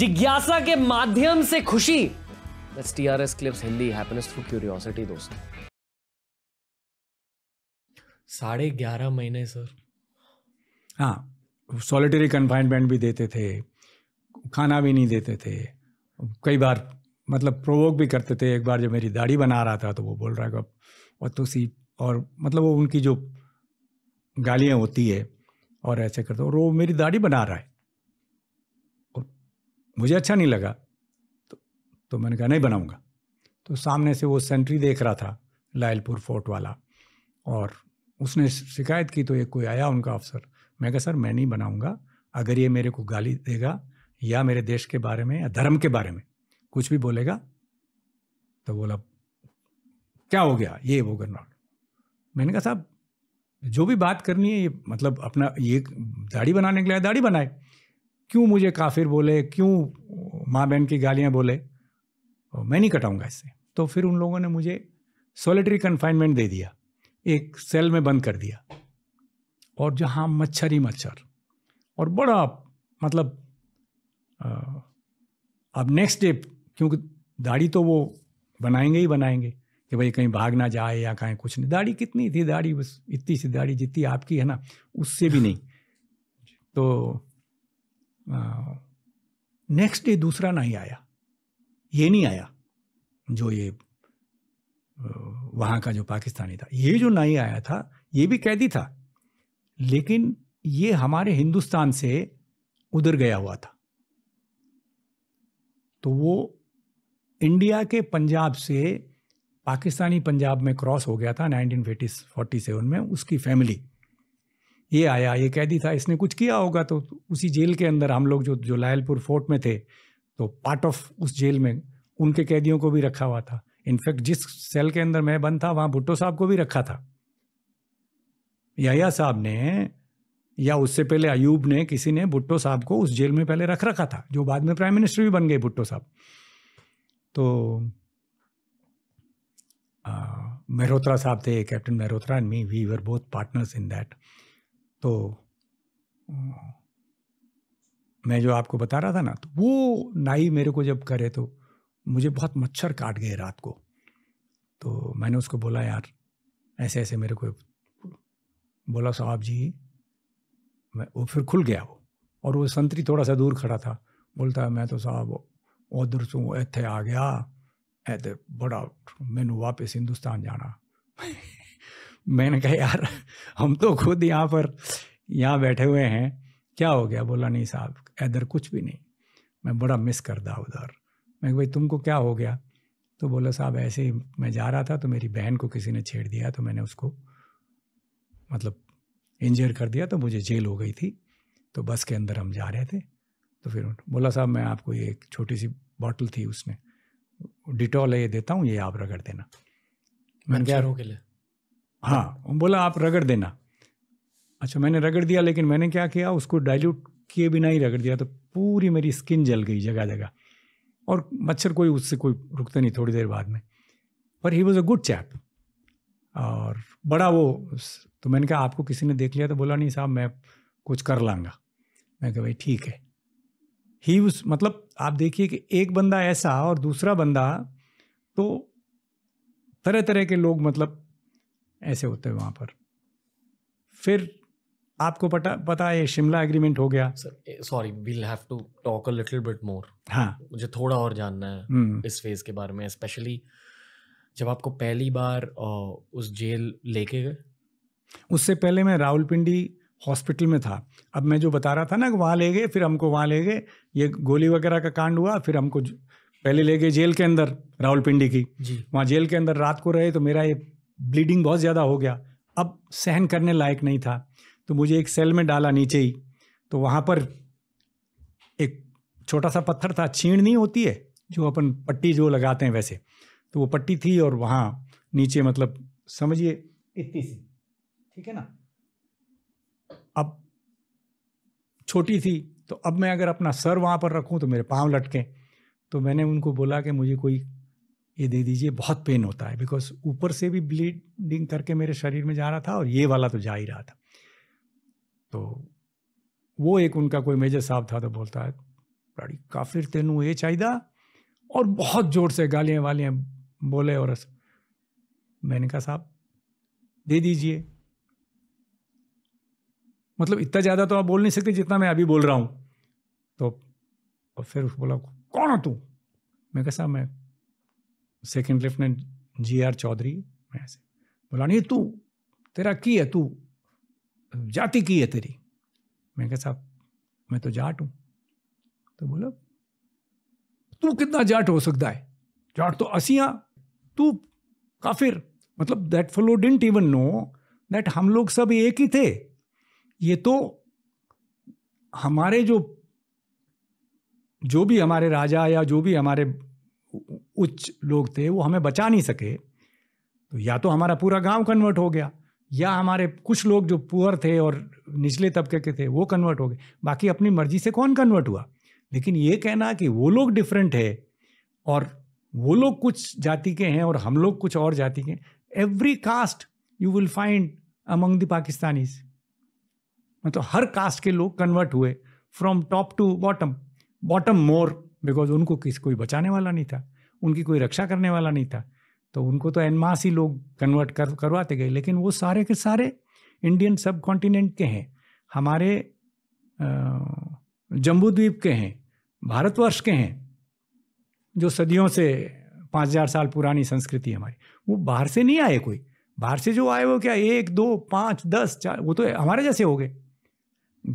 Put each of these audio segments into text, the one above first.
जिज्ञासा के माध्यम से खुशी That's TRS Clips Hindi Happiness Through Curiosity दोस्त साढ़े ग्यारह महीने सर हाँ सॉलिटरी कन्फाइनमेंट भी देते थे खाना भी नहीं देते थे कई बार मतलब प्रोवोक भी करते थे एक बार जब मेरी दाढ़ी बना रहा था तो वो बोल रहा है और तो सी और मतलब वो उनकी जो गालियाँ होती है और ऐसे करते और वो मेरी दाढ़ी बना रहा है मुझे अच्छा नहीं लगा तो, तो मैंने कहा नहीं बनाऊँगा तो सामने से वो सेंट्री देख रहा था लायलपुर फोर्ट वाला और उसने शिकायत की तो एक कोई आया उनका अफसर मैं कहा सर मैं नहीं बनाऊँगा अगर ये मेरे को गाली देगा या मेरे देश के बारे में या धर्म के बारे में कुछ भी बोलेगा तो बोला क्या हो गया ये वो करना मैंने कहा साहब जो भी बात करनी है ये मतलब अपना ये दाढ़ी बनाने के लिए दाढ़ी बनाए क्यों मुझे काफिर बोले क्यों माँ बहन की गालियाँ बोले मैं नहीं कटाऊँगा इससे तो फिर उन लोगों ने मुझे सोलिटरी कन्फाइनमेंट दे दिया एक सेल में बंद कर दिया और जहाँ मच्छर ही मच्छर और बड़ा मतलब अब नेक्स्ट डे क्योंकि दाढ़ी तो वो बनाएंगे ही बनाएंगे कि भाई कहीं भाग ना जाए या कहीं कुछ नहीं दाढ़ी कितनी थी दाढ़ी बस इतनी सी दाढ़ी जितनी आपकी है ना उससे भी नहीं तो नेक्स्ट डे दूसरा नहीं आया ये नहीं आया जो ये वहाँ का जो पाकिस्तानी था ये जो नहीं आया था ये भी कैदी था लेकिन ये हमारे हिंदुस्तान से उधर गया हुआ था तो वो इंडिया के पंजाब से पाकिस्तानी पंजाब में क्रॉस हो गया था नाइनटीन सेवन में उसकी फैमिली ये आया ये कैदी था इसने कुछ किया होगा तो उसी जेल के अंदर हम लोग जो जो लायलपुर फोर्ट में थे तो पार्ट ऑफ उस जेल में उनके कैदियों को भी रखा हुआ था इनफैक्ट जिस सेल के अंदर मैं बंद था वहाँ भुट्टो साहब को भी रखा था याया साहब ने या उससे पहले अयूब ने किसी ने भुट्टो साहब को उस जेल में पहले रख रखा था जो बाद में प्राइम मिनिस्टर भी बन गए भुट्टो साहब तो मेहरोत्रा साहब थे captain Mehrotra and me we were both partners in that तो मैं जो आपको बता रहा था ना तो वो नाई मेरे को जब करे तो मुझे बहुत मच्छर काट गए रात को तो मैंने उसको बोला यार ऐसे ऐसे मेरे को बोला साहब जी मैं वो फिर खुल गया वो और वो संतरी थोड़ा सा दूर खड़ा था बोलता है मैं तो साहब उधर सू इत आ गया ऐसे बड़ा मैनू वापस हिंदुस्तान जाना मैंने कहा यार हम तो खुद यहाँ पर यहाँ बैठे हुए हैं क्या हो गया बोला नहीं साहब इधर कुछ भी नहीं मैं बड़ा मिस कर रहा उधर मैं भाई तुमको क्या हो गया तो बोला साहब ऐसे ही मैं जा रहा था तो मेरी बहन को किसी ने छेड़ दिया तो मैंने उसको मतलब इंजर कर दिया तो मुझे जेल हो गई थी तो बस के अंदर हम जा रहे थे तो फिर बोला साहब मैं आपको ये एक छोटी सी बॉटल थी उसमें डिटॉल ये देता हूँ ये आप रगड़ देना मैंने क्या रोके लिए हाँ बोला आप रगड़ देना अच्छा मैंने रगड़ दिया लेकिन मैंने क्या किया उसको डाइल्यूट किए बिना ही रगड़ दिया तो पूरी मेरी स्किन जल गई जगह जगह और मच्छर कोई उससे कोई रुकता नहीं थोड़ी देर बाद में पर he was a good chap और बड़ा वो तो मैंने कहा आपको किसी ने देख लिया तो बोला नहीं साहब मैं कुछ कर लांगा मैं कहा भाई ठीक है ही उस मतलब आप देखिए कि एक बंदा ऐसा और दूसरा बंदा तो तरह तरह के लोग मतलब ऐसे होते हैं वहाँ पर फिर आपको पता पता है शिमला एग्रीमेंट हो गया sir sorry we'll have to talk a little bit more हाँ मुझे थोड़ा और जानना है हम्म। इस फेज के बारे में स्पेशली जब आपको पहली बार उस जेल लेके गए उससे पहले मैं रावलपिंडी हॉस्पिटल में था अब मैं जो बता रहा था ना वहाँ ले गए फिर हमको वहाँ ले गए ये गोली वगैरह का कांड हुआ फिर हमको पहले ले गए जेल के अंदर रावलपिंडी की जी वहाँ जेल के अंदर रात को रहे तो मेरा ये ब्लीडिंग बहुत ज़्यादा हो गया अब सहन करने लायक नहीं था तो मुझे एक सेल में डाला नीचे ही तो वहाँ पर एक छोटा सा पत्थर था छीण नहीं होती है जो अपन पट्टी जो लगाते हैं वैसे तो वो पट्टी थी और वहाँ नीचे मतलब समझिए इतनी सी ठीक है ना अब छोटी थी तो अब मैं अगर अपना सर वहाँ पर रखूँ तो मेरे पाँव लटकें तो मैंने उनको बोला कि मुझे कोई ये दे दीजिए बहुत पेन होता है बिकॉज ऊपर से भी ब्लीडिंग करके मेरे शरीर में जा रहा था और ये वाला तो जा ही रहा था तो वो एक उनका कोई मेजर साहब था तो बोलता है बड़ी काफिर तेनू ये चाहिए और बहुत जोर से गालियाँ वालियाँ बोले और मैंने कहा साहब दे दीजिए मतलब इतना ज़्यादा तो आप बोल नहीं सकते जितना मैं अभी बोल रहा हूँ तो और फिर बोला कौन हो तू मैं कहा साहब मैं second lieutenant G R Chaudhary मैं ऐसे बोला नहीं तू तेरा की है तू जाति की है तेरी मैं कह साहब मैं तो जाट हूँ तो बोला तू कितना जाट हो सकता है जाट तो असिया तू काफिर मतलब that fellow didn't even know that हम लोग सब एक ही थे ये तो हमारे जो जो भी हमारे राजा या जो भी हमारे उच्च लोग थे वो हमें बचा नहीं सके तो या तो हमारा पूरा गांव कन्वर्ट हो गया या हमारे कुछ लोग जो पुअर थे और निचले तबके के थे वो कन्वर्ट हो गए बाकी अपनी मर्जी से कौन कन्वर्ट हुआ लेकिन ये कहना कि वो लोग डिफरेंट है और वो लोग कुछ जाति के हैं और हम लोग कुछ और जाति के every caste you will find among the Pakistanis मतलब हर कास्ट के लोग कन्वर्ट हुए from top to bottom bottom more because उनको किसी कोई बचाने वाला नहीं था उनकी कोई रक्षा करने वाला नहीं था तो उनको तो एनमास ही लोग कन्वर्ट कर करवाते गए लेकिन वो सारे के सारे इंडियन सब कॉन्टिनेंट के हैं हमारे जम्बूद्वीप के हैं भारतवर्ष के हैं जो सदियों से पाँच हज़ार साल पुरानी संस्कृति हमारी वो बाहर से नहीं आए कोई बाहर से जो आए वो क्या एक दो पाँच दस चार वो तो हमारे जैसे हो गए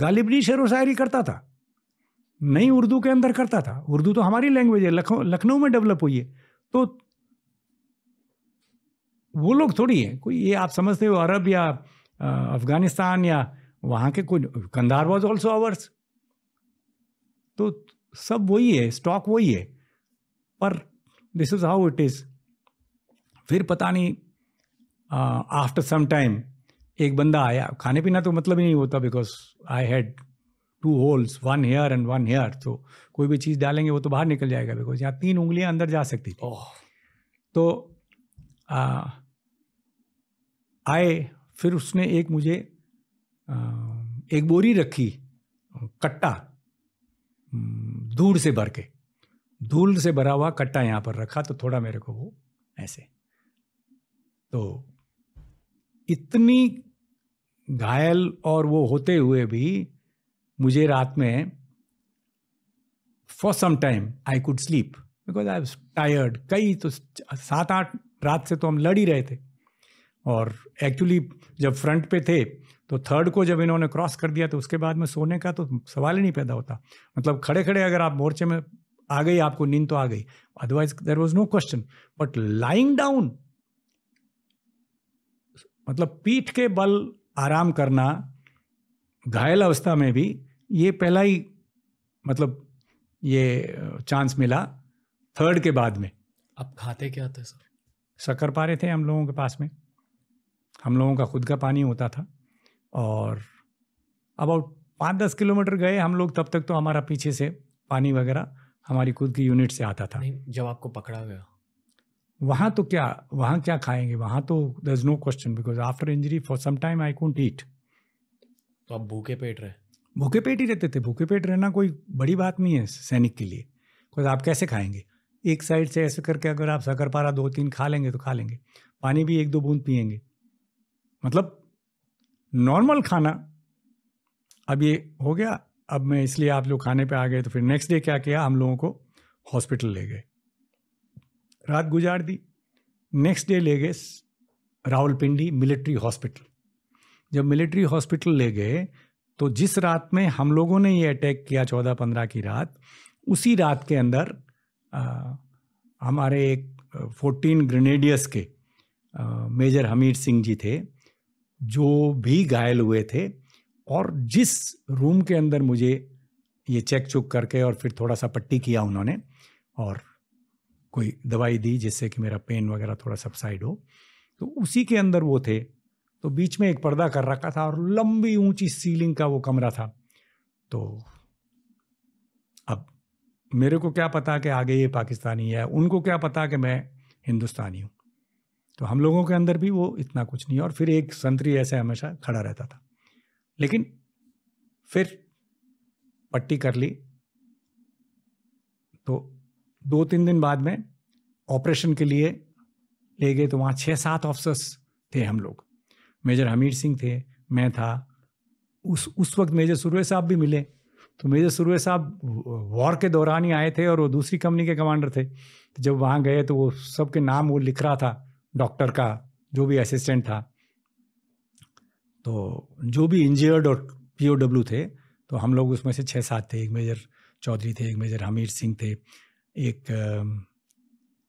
गालिब नहीं शेर व शायरी करता था नहीं उर्दू के अंदर करता था उर्दू तो हमारी लैंग्वेज है लखनऊ में डेवलप हुई है तो वो लोग थोड़ी है कोई ये आप समझते हो अरब या अफगानिस्तान या वहाँ के कोई कंधार वॉज ऑल्सो आवर्स तो सब वही है स्टॉक वही है पर this is how it is फिर पता नहीं आफ्टर सम टाइम एक बंदा आया खाने पीना तो मतलब ही नहीं होता because I had two holes one here and one here तो कोई भी चीज़ डालेंगे वो तो बाहर निकल जाएगा बिकॉज यहाँ तीन उंगलियाँ अंदर जा सकती थी oh. तो आए फिर उसने एक मुझे आ, एक बोरी रखी कट्टा धूल से भर के धूल से भरा हुआ कट्टा यहाँ पर रखा तो थोड़ा मेरे को वो ऐसे तो इतनी घायल और वो होते हुए भी मुझे रात में for some time I could sleep because I tired कई तो सात आठ रात से तो हम लड़ ही रहे थे और एक्चुअली जब फ्रंट पे थे तो थर्ड को जब इन्होंने क्रॉस कर दिया तो उसके बाद में सोने का तो सवाल ही नहीं पैदा होता मतलब खड़े खड़े अगर आप मोर्चे में आ गई आपको नींद तो आ गई otherwise there was no question but lying down मतलब पीठ के बल आराम करना घायल अवस्था में भी ये पहला ही मतलब ये चांस मिला थर्ड के बाद में अब खाते क्या थे सर शक्कर पा रहे थे हम लोगों के पास में हम लोगों का खुद का पानी होता था और अबाउट पाँच दस किलोमीटर गए हम लोग तब तक तो हमारा पीछे से पानी वगैरह हमारी खुद की यूनिट से आता था नहीं जब आपको पकड़ा गया वहाँ तो क्या वहाँ क्या खाएंगे वहाँ तो there is no question because after injury for some time I can't eat तो आप भूखे पेट रहे भूखे पेट ही रहते थे भूखे पेट रहना कोई बड़ी बात नहीं है सैनिक के लिए बिकॉज आप कैसे खाएंगे एक साइड से ऐसे करके अगर आप शकर पारा दो तीन खा लेंगे तो खा लेंगे पानी भी एक दो बूंद पियेंगे मतलब नॉर्मल खाना अब ये हो गया अब मैं इसलिए आप लोग खाने पे आ गए तो फिर नेक्स्ट डे क्या किया हम लोगों को हॉस्पिटल ले गए रात गुजार दी नेक्स्ट डे ले गए रावलपिंडी मिलिट्री हॉस्पिटल जब मिलिट्री हॉस्पिटल ले गए तो जिस रात में हम लोगों ने ये अटैक किया चौदह पंद्रह की रात उसी रात के अंदर आ, हमारे एक फोर्टीन ग्रेनेडियस के आ, मेजर हमीर सिंह जी थे जो भी घायल हुए थे और जिस रूम के अंदर मुझे ये चेक चुक करके और फिर थोड़ा सा पट्टी किया उन्होंने और कोई दवाई दी जिससे कि मेरा पेन वगैरह थोड़ा सबसाइड हो तो उसी के अंदर वो थे तो बीच में एक पर्दा कर रखा था और लंबी ऊंची सीलिंग का वो कमरा था तो अब मेरे को क्या पता कि आगे ये पाकिस्तानी है उनको क्या पता कि मैं हिंदुस्तानी हूँ तो हम लोगों के अंदर भी वो इतना कुछ नहीं और फिर एक संतरी ऐसे हमेशा खड़ा रहता था लेकिन फिर पट्टी कर ली तो दो तीन दिन बाद में ऑपरेशन के लिए ले गए तो वहाँ छः सात ऑफिसर्स थे हम लोग मेजर हमीर सिंह थे मैं था उस उस वक्त मेजर सुरवे साहब भी मिले तो मेजर सुरवे साहब वॉर के दौरान ही आए थे और वो दूसरी कंपनी के कमांडर थे तो जब वहाँ गए तो वो सबके नाम वो लिख रहा था डॉक्टर का जो भी असिस्टेंट था तो जो भी इंजीनियर और पी थे तो हम लोग उसमें से छः सात थे एक मेजर चौधरी थे एक मेजर हमीर सिंह थे एक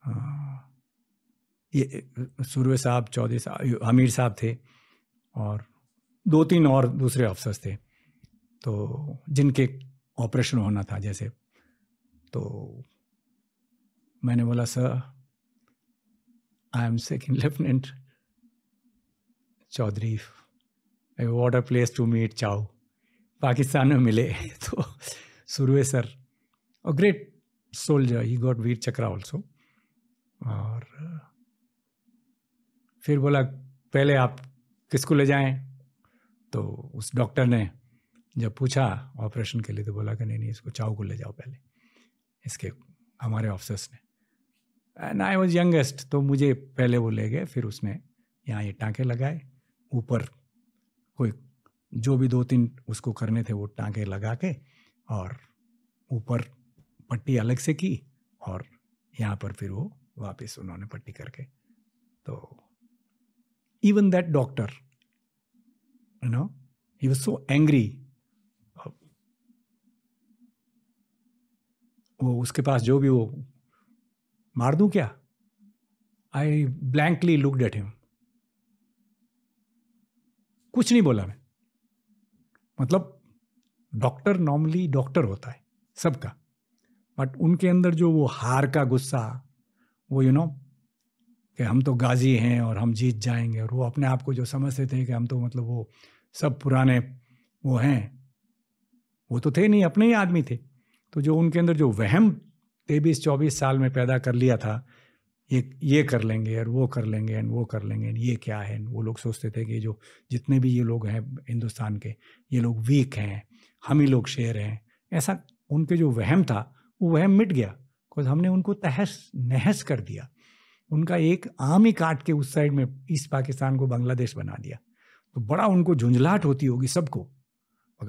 आ, ये सुरवे साहब चौधरी साहब हमीर साहब थे और दो तीन और दूसरे अफसर्स थे तो जिनके ऑपरेशन होना था जैसे तो मैंने बोला sir I am second lieutenant Chaudhary what a place to meet चाओ पाकिस्तान में मिले तो Surve sir a great soldier he got Vir Chakra also और फिर बोला पहले आप किसको ले जाएं तो उस डॉक्टर ने जब पूछा ऑपरेशन के लिए तो बोला कि नहीं नहीं इसको चाऊ को ले जाओ पहले इसके हमारे ऑफिसर्स ने एंड आई वॉज यंगेस्ट तो मुझे पहले वो ले गए फिर उसने यहाँ ये टाँके लगाए ऊपर कोई जो भी दो तीन उसको करने थे वो टाँके लगा के और ऊपर पट्टी अलग से की और यहाँ पर फिर वो वापस उन्होंने पट्टी करके तो even that doctor you know he was so angry वो उसके पास जो भी वो मार दूं क्या I blankly look at him कुछ नहीं बोला मैं मतलब डॉक्टर नॉर्मली डॉक्टर होता है सबका बट उनके अंदर जो वो हार का गुस्सा वो यू you नो know, कि हम तो गाजी हैं और हम जीत जाएंगे और वो अपने आप को जो समझते थे कि हम तो मतलब वो सब पुराने वो हैं वो तो थे नहीं अपने ही आदमी थे तो जो उनके अंदर जो वहम तेईस चौबीस साल में पैदा कर लिया था ये ये कर लेंगे और वो कर लेंगे एंड वो कर लेंगे ये क्या है वो लोग सोचते थे कि जो जितने भी ये लोग हैं हिंदुस्तान के ये लोग वीक हैं हम ही लोग शेर हैं ऐसा उनके जो वहम था वो वहम मिट गया बिकॉज हमने उनको तहस नहस कर दिया उनका एक आम ही काट के उस साइड में ईस्ट पाकिस्तान को बांग्लादेश बना दिया तो बड़ा उनको झुंझलाहट होती होगी सबको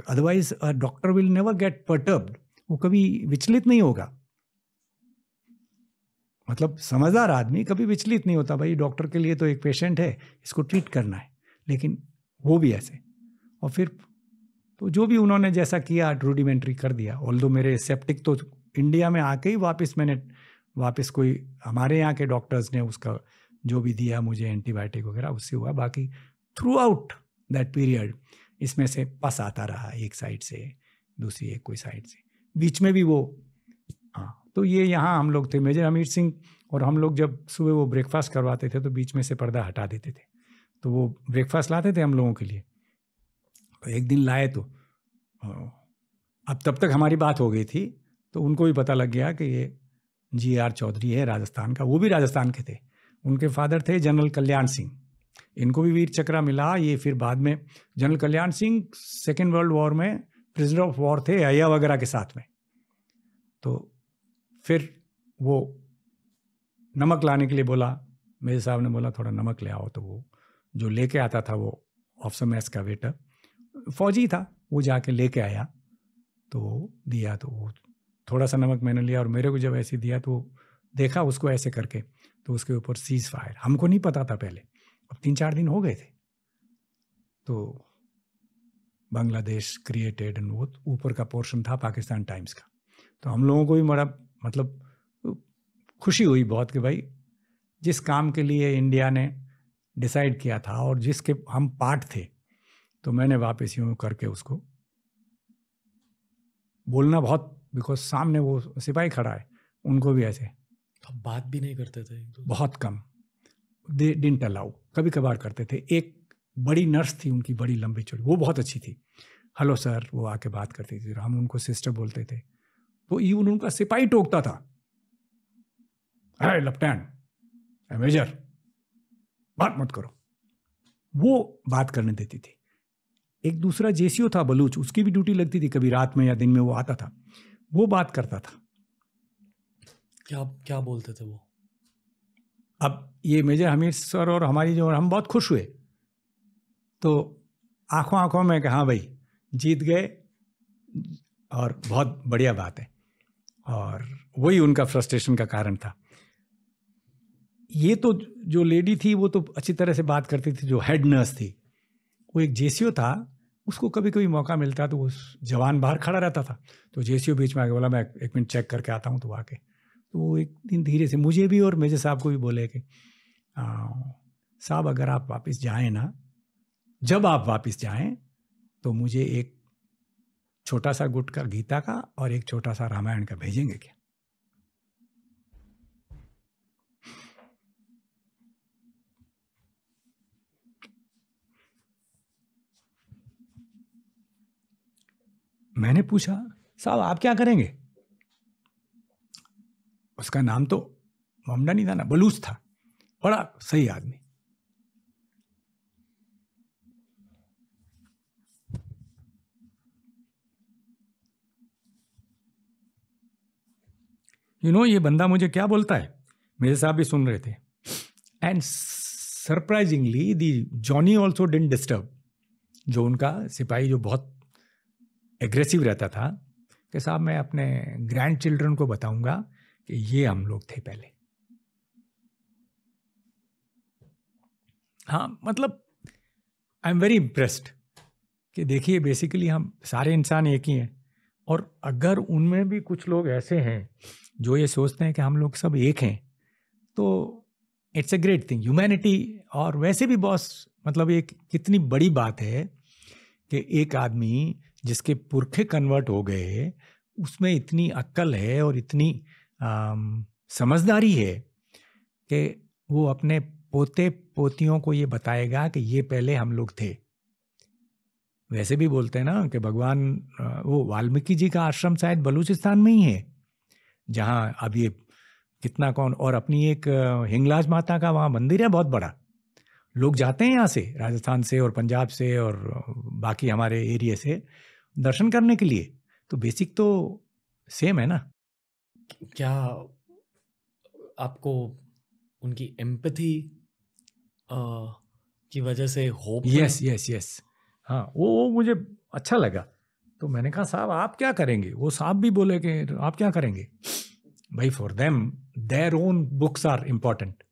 otherwise doctor will never get perturbed वो कभी विचलित नहीं होगा मतलब समझदार आदमी कभी विचलित नहीं होता भाई डॉक्टर के लिए तो एक पेशेंट है इसको ट्रीट करना है लेकिन वो भी ऐसे और फिर तो जो भी उन्होंने जैसा किया रूडिमेंट्री कर दिया ऑल मेरे सेप्टिक तो इंडिया में आके ही वापस मैंने वापस कोई हमारे यहाँ के डॉक्टर्स ने उसका जो भी दिया मुझे एंटीबायोटिक वगैरह उससे हुआ बाकी थ्रू आउट दैट पीरियड इसमें से पस आता रहा एक साइड से दूसरी एक कोई साइड से बीच में भी वो हाँ तो ये यहाँ हम लोग थे मेजर अमीर सिंह और हम लोग जब सुबह वो ब्रेकफास्ट करवाते थे तो बीच में से पर्दा हटा देते थे तो वो ब्रेकफास्ट लाते थे हम लोगों के लिए तो एक दिन लाए तो अब तब तक हमारी बात हो गई थी तो उनको भी पता लग गया कि ये जी आर चौधरी है राजस्थान का वो भी राजस्थान के थे उनके फादर थे जनरल कल्याण सिंह इनको भी वीर चक्रा मिला ये फिर बाद में general Kalyan Singh second world war में प्रिजनर ऑफ वॉर थे अया वगैरह के साथ में तो फिर वो नमक लाने के लिए बोला मेरे साहब ने बोला थोड़ा नमक ले आओ तो वो जो लेके आता था वो ऑफिसर मैस का वेटर फौजी था वो जाके लेके आया तो दिया तो वो थोड़ा सा नमक मैंने लिया और मेरे को जब ऐसे दिया तो देखा उसको ऐसे करके तो उसके ऊपर सीज फायर हमको नहीं पता था पहले अब तीन चार दिन हो गए थे तो बांग्लादेश क्रिएटेड एंड वो ऊपर का पोर्शन था पाकिस्तान टाइम्स का तो हम लोगों को भी बड़ा मतलब खुशी हुई बहुत कि भाई जिस काम के लिए इंडिया ने डिसाइड किया था और जिसके हम पार्ट थे तो मैंने वापस यूँ करके उसको बोलना बहुत बिकॉज सामने वो सिपाही खड़ा है उनको भी ऐसे अब तो बात भी नहीं करते थे तो। बहुत कम दे डिंट अलाउ कभी कभार करते थे एक बड़ी नर्स थी उनकी बड़ी लंबी चोरी वो बहुत अच्छी थी हेलो सर वो आके बात करती थी हम उनको सिस्टर बोलते थे तो इवन उनका सिपाही टोकता था लेफ्टेंट मेजर बात मत करो वो बात करने देती थी एक दूसरा जेसीओ था बलूच उसकी भी ड्यूटी लगती थी कभी रात में या दिन में वो आता था वो बात करता था क्या क्या बोलते थे वो अब ये मेजर हमीर सर और हमारी जो हम बहुत खुश हुए तो आंखों आंखों में कहा हाँ भाई जीत गए और बहुत बढ़िया बात है और वही उनका फ्रस्ट्रेशन का कारण था ये तो जो लेडी थी वो तो अच्छी तरह से बात करती थी जो हेड नर्स थी वो एक जेसीओ था उसको कभी कभी मौका मिलता तो उस जवान बाहर खड़ा रहता था तो जे बीच में आके बोला मैं एक मिनट चेक करके आता हूँ तो आके तो वो एक दिन धीरे से मुझे भी और मेजर साहब को भी बोले कि साहब अगर आप वापस जाएं ना जब आप वापस जाएं तो मुझे एक छोटा सा गुट का गीता का और एक छोटा सा रामायण का भेजेंगे क्या मैंने पूछा साहब आप क्या करेंगे उसका नाम तो ममडा नहीं था ना बलूस था बड़ा सही आदमी यू नो ये बंदा मुझे क्या बोलता है मेरे साहब भी सुन रहे थे and surprisingly the Johnny also didn't disturb जो उनका सिपाही जो बहुत एग्रेसिव रहता था कि साहब मैं अपने ग्रैंड चिल्ड्रन को बताऊंगा कि ये हम लोग थे पहले हाँ मतलब आई एम वेरी इम्प्रेस्ड कि देखिए बेसिकली हम सारे इंसान एक ही हैं और अगर उनमें भी कुछ लोग ऐसे हैं जो ये सोचते हैं कि हम लोग सब एक हैं तो it's a great thing humanity और वैसे भी बॉस मतलब एक कितनी बड़ी बात है कि एक आदमी जिसके पुरखे कन्वर्ट हो गए उसमें इतनी अक्ल है और इतनी आ, समझदारी है कि वो अपने पोते पोतियों को ये बताएगा कि ये पहले हम लोग थे वैसे भी बोलते हैं ना कि भगवान वो वाल्मीकि जी का आश्रम शायद बलूचिस्तान में ही है जहाँ अब ये कितना कौन और अपनी एक हिंगलाज माता का वहाँ मंदिर है बहुत बड़ा लोग जाते हैं यहाँ से राजस्थान से और पंजाब से और बाकी हमारे एरिया से दर्शन करने के लिए तो बेसिक तो सेम है ना क्या आपको उनकी एम्पथी की वजह से होप यस यस यस हाँ वो वो मुझे अच्छा लगा तो मैंने कहा साहब आप क्या करेंगे वो साहब भी बोले कि आप क्या करेंगे भाई for them their own books are important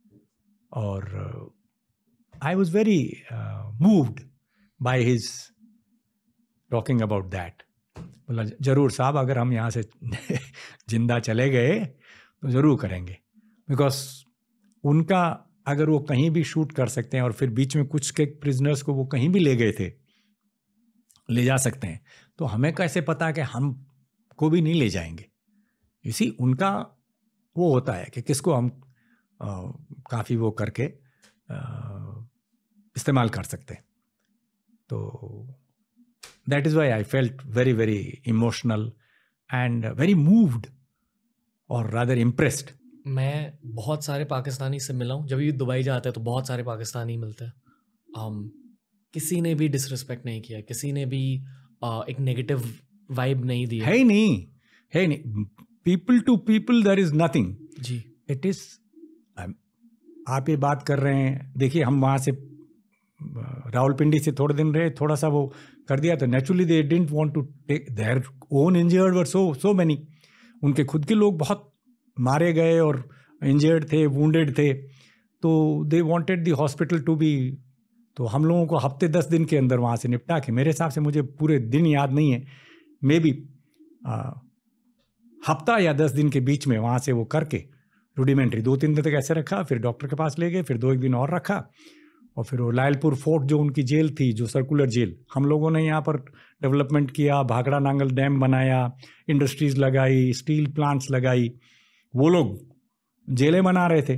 और I was very moved by his talking about that बोला ज़रूर साहब अगर हम यहाँ से जिंदा चले गए तो ज़रूर करेंगे बिकॉज उनका अगर वो कहीं भी शूट कर सकते हैं और फिर बीच में कुछ के प्रिजनर्स को वो कहीं भी ले गए थे ले जा सकते हैं तो हमें कैसे पता कि हम को भी नहीं ले जाएंगे इसी उनका वो होता है कि किसको हम काफ़ी वो करके इस्तेमाल कर सकते हैं तो that is why I felt very, very emotional and very moved or rather impressed. मैं बहुत सारे पाकिस्तानी से मिला हूँ जब भी दुबई जाते हैं तो बहुत सारे पाकिस्तानी मिलते हैं um, किसी ने भी डिसरिस्पेक्ट नहीं किया किसी ने भी uh, एक नेगेटिव वाइब नहीं दी है नहीं है नहीं people to people there is nothing जी इट इज um, आप ये बात कर रहे हैं देखिए हम वहाँ से पिंडी से थोड़े दिन रहे थोड़ा सा वो कर दिया तो naturally they didn't want to take their own injured were so so many उनके खुद के लोग बहुत मारे गए और इंजर्ड थे वेड थे तो they wanted the hospital to be तो हम लोगों को हफ्ते दस दिन के अंदर वहाँ से निपटा के मेरे हिसाब से मुझे पूरे दिन याद नहीं है मे बी हफ्ता या दस दिन के बीच में वहाँ से वो करके रूडिमेंट्री दो तीन दिन तक ऐसे रखा फिर डॉक्टर के पास ले गए फिर दो एक दिन और रखा और फिर वो लायलपुर फोर्ट जो उनकी जेल थी जो सर्कुलर जेल हम लोगों ने यहाँ पर डेवलपमेंट किया भाखड़ा नांगल डैम बनाया इंडस्ट्रीज़ लगाई स्टील प्लांट्स लगाई वो लोग जेलें बना रहे थे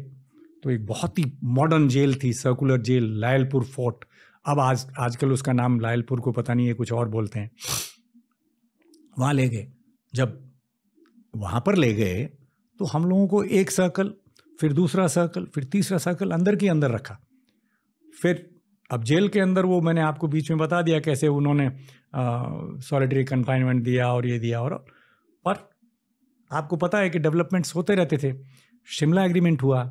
तो एक बहुत ही मॉडर्न जेल थी सर्कुलर जेल लायलपुर फोर्ट अब आज आजकल उसका नाम लायलपुर को पता नहीं है कुछ और बोलते हैं वहाँ ले गए जब वहाँ पर ले गए तो हम लोगों को एक सर्कल फिर दूसरा सर्कल फिर तीसरा सर्कल अंदर के अंदर रखा फिर अब जेल के अंदर वो मैंने आपको बीच में बता दिया कैसे उन्होंने सॉलिटरी कन्फाइनमेंट दिया और ये दिया और पर आपको पता है कि डेवलपमेंट्स होते रहते थे शिमला एग्रीमेंट हुआ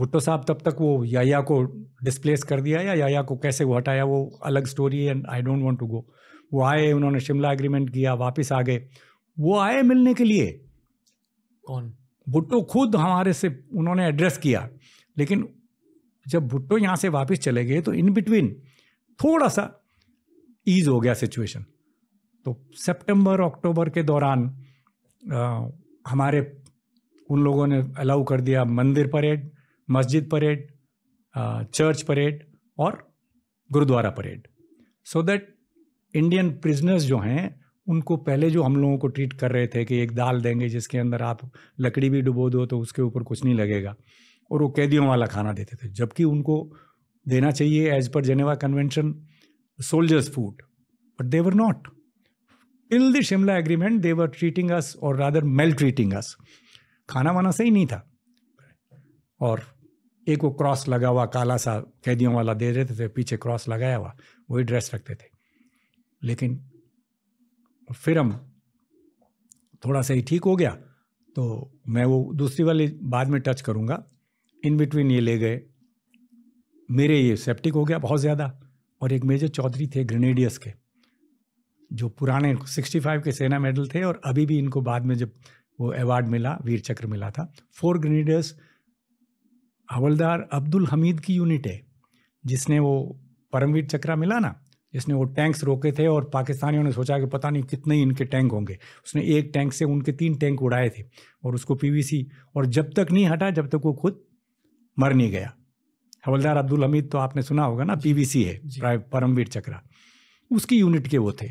भुट्टो साहब तब तक वो याया को डिस्प्लेस कर दिया या याया को कैसे वो हटाया वो अलग story and I don't want to go वो आए उन्होंने शिमला एग्रीमेंट किया वापस आ गए वो आए मिलने के लिए कौन भुट्टो खुद हमारे से उन्होंने एड्रेस किया लेकिन जब भुट्टो यहाँ से वापस चले गए तो इन बिटवीन थोड़ा सा ईज हो गया सिचुएशन तो सितंबर अक्टूबर के दौरान आ, हमारे उन लोगों ने अलाउ कर दिया मंदिर परेड मस्जिद परेड चर्च परेड और gurdwara parade so that Indian prisoners जो हैं उनको पहले जो हम लोगों को ट्रीट कर रहे थे कि एक दाल देंगे जिसके अंदर आप लकड़ी भी डुबो दो तो उसके ऊपर कुछ नहीं लगेगा और वो कैदियों वाला खाना देते थे जबकि उनको देना चाहिए as per Geneva convention soldiers food but they were not till the Shimla agreement they were treating us or rather mail treating अस खाना वाना सही नहीं था और एक वो क्रॉस लगा हुआ काला सा कैदियों वाला दे देते थे पीछे क्रॉस लगाया हुआ वही ड्रेस रखते थे लेकिन फिर हम थोड़ा सा ही ठीक हो गया तो मैं वो दूसरी वाली बाद में टच करूँगा इन बिटवीन ये ले गए मेरे ये सेप्टिक हो गया बहुत ज़्यादा और एक मेजर चौधरी थे ग्रेनेडियस के जो पुराने 65 के सेना मेडल थे और अभी भी इनको बाद में जब वो अवार्ड मिला वीर चक्र मिला था फोर ग्रेनेडियस हवलदार अब्दुल हमीद की यूनिट है जिसने वो परमवीर चक्र मिला ना जिसने वो टैंक्स रोके थे और पाकिस्तानियों ने सोचा कि पता नहीं कितने ही इनके टैंक होंगे उसने एक टैंक से उनके तीन टैंक उड़ाए थे और उसको पीवीसी और जब तक नहीं हटा जब तक वो खुद मर नहीं गया हवलदार अब्दुल हमीद तो आपने सुना होगा ना पीवीसी है परमवीर चक्रा उसकी यूनिट के वो थे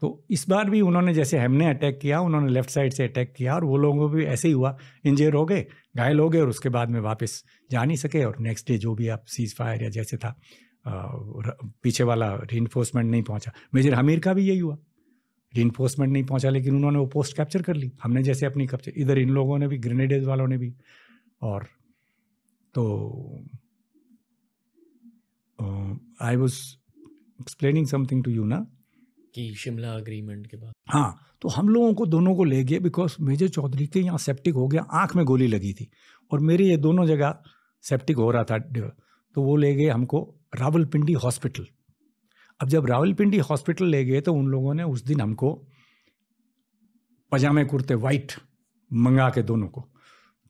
तो इस बार भी उन्होंने जैसे हमने अटैक किया उन्होंने लेफ्ट साइड से अटैक किया और वो लोगों को भी ऐसे ही हुआ इंजर हो गए घायल हो गए और उसके बाद में वापस जा नहीं सके और नेक्स्ट डे जो भी आप सीज फायर या जैसे था पीछे वाला री नहीं पहुंचा मेजर हमीर का भी यही हुआ री नहीं पहुंचा लेकिन उन्होंने वो पोस्ट कैप्चर कर ली हमने जैसे अपनी कैप्चर इधर इन लोगों ने भी ग्रेनेडेज वालों ने भी और तो I was explaining something to you ना कि शिमला अग्रीमेंट के बाद हाँ तो हम लोगों को दोनों को ले गए बिकॉज मेजर चौधरी के यहाँ सेप्टिक हो गया आँख में गोली लगी थी और मेरे ये दोनों जगह सेप्टिक हो रहा था तो वो ले गए हमको रावलपिंडी हॉस्पिटल अब जब रावलपिंडी हॉस्पिटल ले गए तो उन लोगों ने उस दिन हमको पजामे कुर्ते वाइट मंगा के दोनों को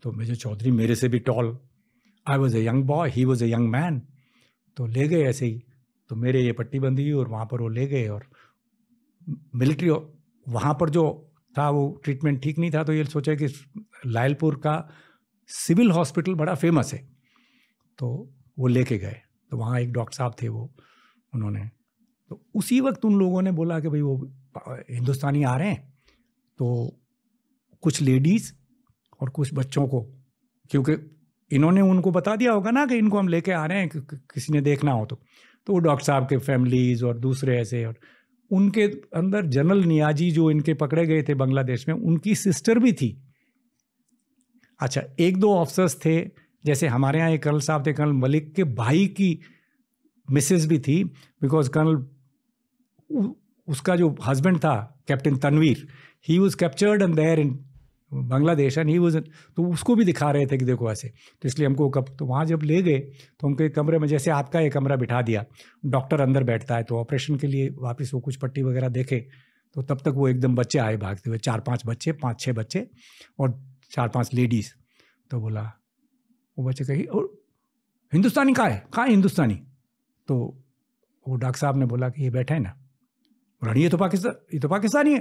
तो मेजर चौधरी मेरे से भी tall I was a young boy he was a young man तो ले गए ऐसे ही तो मेरे ये पट्टी बंदी हुई और वहाँ पर वो ले गए और मिलिट्री वहाँ पर जो था वो ट्रीटमेंट ठीक नहीं था तो ये सोचा कि लायलपुर का सिविल हॉस्पिटल बड़ा फेमस है तो वो लेके गए तो वहाँ एक डॉक्टर साहब थे वो उन्होंने तो उसी वक्त उन लोगों ने बोला कि भाई वो हिंदुस्तानी आ रहे हैं तो कुछ लेडीज़ और कुछ बच्चों को क्योंकि इन्होंने उनको बता दिया होगा ना कि इनको हम लेके आ रहे हैं कि, किसी ने देखना हो तो तो वो डॉक्टर साहब के फैमिलीज़ और दूसरे ऐसे और उनके अंदर जनरल नियाजी जो इनके पकड़े गए थे बांग्लादेश में उनकी सिस्टर भी थी अच्छा एक दो ऑफिसर्स थे जैसे हमारे यहाँ एक कर्नल साहब थे कर्नल मलिक के भाई की मिसेज भी थी बिकॉज कर्नल उसका जो हस्बैंड था captain Tanvir he was captured and there in Bangladesh है नहीं वॉज तो उसको भी दिखा रहे थे कि देखो ऐसे तो इसलिए हमको कब तो वहाँ जब ले गए तो हमको एक कमरे में जैसे आपका एक कमरा बिठा दिया डॉक्टर अंदर बैठता है तो ऑपरेशन के लिए वापस वो कुछ पट्टी वगैरह देखे तो तब तक वो एकदम बच्चे आए भागते हुए चार पाँच बच्चे पाँच छः बच्चे और चार पाँच लेडीज़ तो बोला वो बच्चे कही और हिंदुस्तानी कहाँ है कहाँ हिंदुस्तानी तो वो डॉक्टर साहब ने बोला कि ये बैठा है ना ये तो पाकिस्तान ये तो पाकिस्तानी है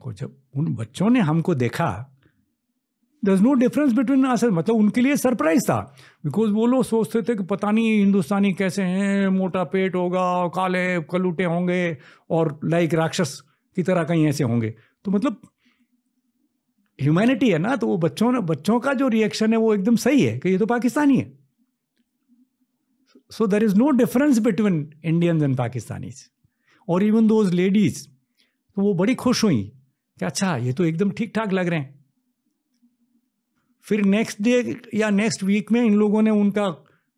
को जब उन बच्चों ने हमको देखा there is no difference between us मतलब उनके लिए सरप्राइज था बिकॉज वो लोग सोचते थे कि पता नहीं हिंदुस्तानी कैसे हैं मोटा पेट होगा काले कलूटे होंगे और लाइक राक्षस की तरह कहीं ऐसे होंगे तो मतलब ह्यूमैनिटी है ना तो वो बच्चों ने बच्चों का जो रिएक्शन है वो एकदम सही है कि ये तो पाकिस्तानी है so there is no difference between Indians and Pakistanis or even those ladies तो वो बड़ी खुश हुई कि अच्छा ये तो एकदम ठीक ठाक लग रहे हैं फिर नेक्स्ट डे या नेक्स्ट वीक में इन लोगों ने उनका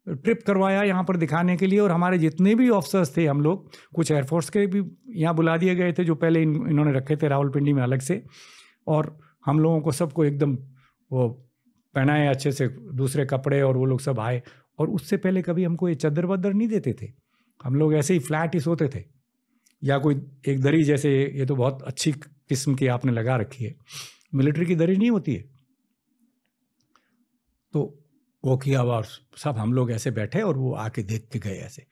ट्रिप करवाया यहाँ पर दिखाने के लिए और हमारे जितने भी ऑफिसर्स थे हम लोग कुछ एयरफोर्स के भी यहाँ बुला दिए गए थे जो पहले इन, इन्होंने रखे थे रावलपिंडी में अलग से और हम लोगों को सबको एकदम वो पहनाए अच्छे से दूसरे कपड़े और वो लोग सब आए और उससे पहले कभी हमको ये चदर वदर नहीं देते थे हम लोग ऐसे ही फ्लैट ही सोते थे या कोई एक दरी जैसे ये तो बहुत अच्छी किस्म की आपने लगा रखी है मिलिट्री की दरिज नहीं होती है तो वो किया और सब हम लोग ऐसे बैठे और वो आके देख के गए ऐसे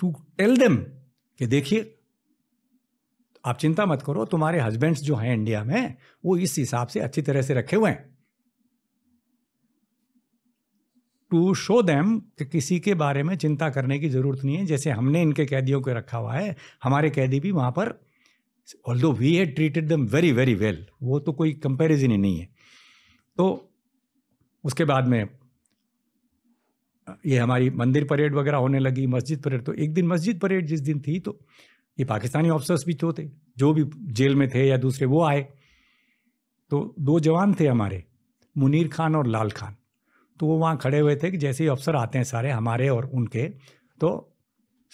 टू टेल देम कि देखिए आप चिंता मत करो तुम्हारे हस्बैंड्स जो हैं इंडिया में वो इस हिसाब से अच्छी तरह से रखे हुए हैं टू शो देम कि किसी के बारे में चिंता करने की ज़रूरत नहीं है जैसे हमने इनके कैदियों को रखा हुआ है हमारे कैदी भी वहां पर although we had treated them very very well वो तो कोई कंपेरिजन ही नहीं है तो उसके बाद में ये हमारी मंदिर परेड वगैरह होने लगी मस्जिद परेड तो एक दिन मस्जिद परेड जिस दिन थी तो ये पाकिस्तानी ऑफिसर्स भी तो थे जो भी जेल में थे या दूसरे वो आए तो दो जवान थे हमारे मुनीर खान और लाल खान तो वो वहाँ खड़े हुए थे कि जैसे ही अफसर आते हैं सारे हमारे और उनके तो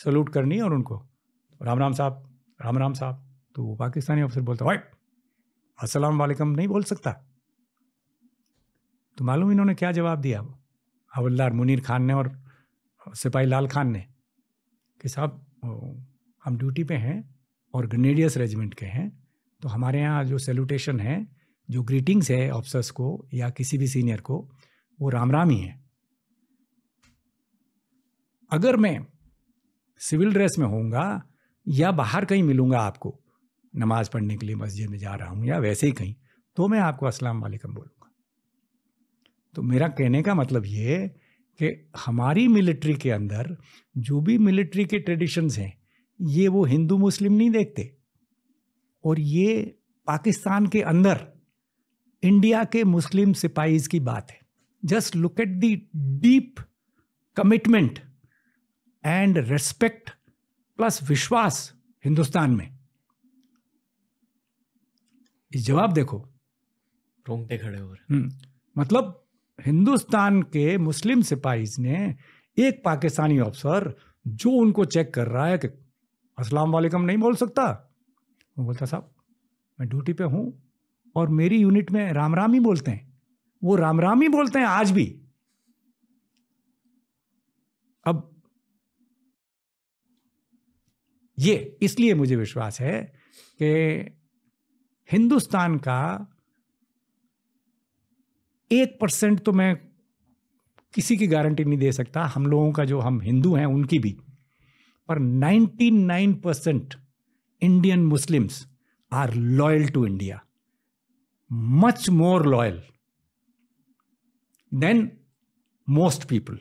सल्यूट करनी और उनको राम राम साहब राम राम साहब तो वो पाकिस्तानी अफसर बोलता वाइट असलम वालेकुम नहीं बोल सकता तो मालूम इन्होंने क्या जवाब दिया हवलदार मुनीर खान ने और सिपाही लाल खान ने कि साहब हम ड्यूटी पे हैं और ग्रेनेडियस रेजिमेंट के हैं तो हमारे यहाँ जो सैल्यूटेशन है जो ग्रीटिंग्स है ऑफिसर्स को या किसी भी सीनियर को वो राम राम ही है अगर मैं सिविल ड्रेस में होऊंगा या बाहर कहीं मिलूंगा आपको नमाज़ पढ़ने के लिए मस्जिद में जा रहा हूँ या वैसे ही कहीं तो मैं आपको असलम वालेकम बोलूँगा तो मेरा कहने का मतलब ये कि हमारी मिलिट्री के अंदर जो भी मिलिट्री के ट्रेडिशंस हैं ये वो हिंदू मुस्लिम नहीं देखते और ये पाकिस्तान के अंदर इंडिया के मुस्लिम सिपाहीज की बात है just look at the deep commitment and respect plus विश्वास हिंदुस्तान में जवाब देखो रोंगटे खड़े हो रहे हम्म, मतलब हिंदुस्तान के मुस्लिम सिपाही ने एक पाकिस्तानी ऑफिसर जो उनको चेक कर रहा है कि अस्सलाम वालेकुम नहीं बोल सकता वो बोलता साहब मैं ड्यूटी पे हूँ और मेरी यूनिट में राम राम ही बोलते हैं वो राम राम ही बोलते हैं आज भी अब ये इसलिए मुझे विश्वास है कि हिंदुस्तान का एक परसेंट तो मैं किसी की गारंटी नहीं दे सकता हम लोगों का जो हम हिंदू हैं उनकी भी पर 99 percent Indian Muslims are loyal to India much more loyal than most people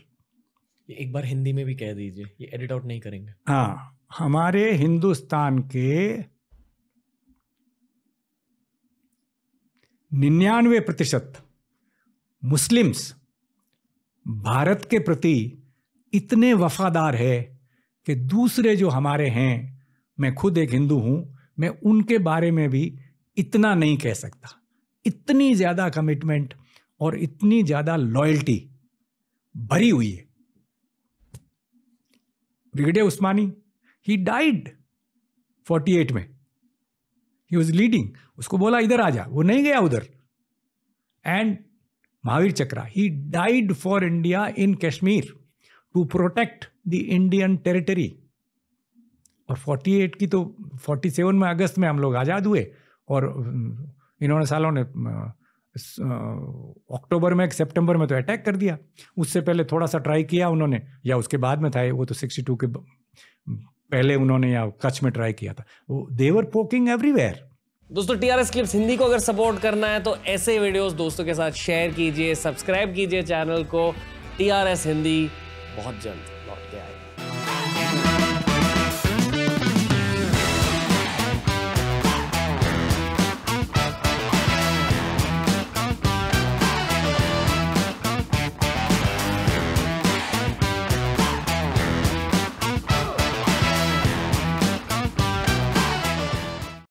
एक बार हिंदी में भी कह दीजिए ये एडिट आउट नहीं करेंगे हाँ हमारे हिंदुस्तान के निन्यानवे प्रतिशत मुस्लिम्स भारत के प्रति इतने वफादार है कि दूसरे जो हमारे हैं मैं खुद एक हिंदू हूं मैं उनके बारे में भी इतना नहीं कह सकता इतनी ज़्यादा कमिटमेंट और इतनी ज़्यादा लॉयल्टी भरी हुई है ब्रिगेडियर उस्मानी ही डाइड 48 में ही वॉज लीडिंग उसको बोला इधर आ जा वो नहीं गया उधर and Mahavir Chakra he died for India in Kashmir to protect the Indian territory और 48 की तो 47 में अगस्त में हम लोग आज़ाद हुए और हम्म, इन्होंने सालों ने अक्टूबर में सितंबर में तो अटैक कर दिया उससे पहले थोड़ा सा ट्राई किया उन्होंने या उसके बाद में था वो तो 62 के पहले उन्होंने यहाँ कच्छ में ट्राई किया था वो देवर पोकिंग एवरीवेयर दोस्तों T R S clips Hindi को अगर सपोर्ट करना है तो ऐसे वीडियोस दोस्तों के साथ शेयर कीजिए सब्सक्राइब कीजिए चैनल को टी आर एस हिंदी बहुत जल्द